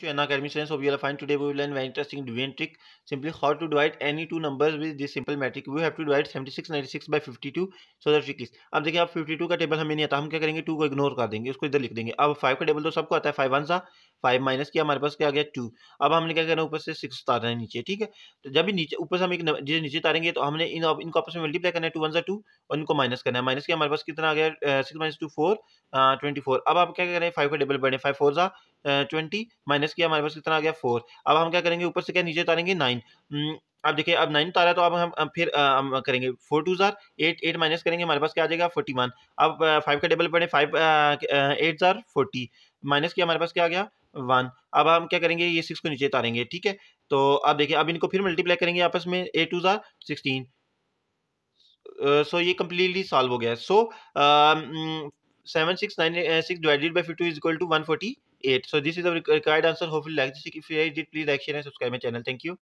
चुना academy stance of you'll fine today we learn very interesting division trick simply how to divide any two numbers with this simple metric we have to divide 76 96 by 52 so that trick अब देखिए आप 52 का table हमें नहीं आता हम क्या करेंगे टू को इग्नोर कर देंगे उसको इधर लिख देंगे अब फाइव का टेबल तो सबको आता है फाइव वन सा फाइव माइनस किया हमारे पास क्या आ गया टू अब हमने क्या करना ऊपर से सिक्स उतारना है नीचे ठीक है तो जब भी नीचे ऊपर से हम एक जैसे नीचे उतारेंगे तो हमने इन इनको आपस में मल्टीप्लाई करना है टू वन सा टू और इनको माइनस करना है माइनस किया हमारे पास कितना आ गया six minus two four twenty four अब आप क्या करें फाइव का डबल बढ़े फाइव फोर सा ट्वेंटी माइनस किया हमारे पास कितना आ गया फोर अब हम क्या करेंगे ऊपर से क्या नीचे उतारेंगे नाइन अब देखिए अब नाइन तो आ रहा है तो अब हम, हम फिर हम करेंगे फोर टू ज़ार एट एट माइनस करेंगे हमारे पास क्या आ जाएगा फोर्टी वन अब फाइव का टेबल पड़े फाइव एट ज़ार फोर्टी माइनस किया हमारे पास क्या आ गया वन अब हम क्या करेंगे ये सिक्स को नीचे उतारेंगे ठीक है तो अब देखिए अब इनको फिर मल्टीप्लाई करेंगे आपस में एट टू ज़ार सिक्सटीन सो ये कम्प्लीटली सॉल्व हो गया so seven six nine six divided by fifty is equal to one forty eight so this is the required answer Hopefully, like this if you liked it, please like, share, and subscribe my channel. Thank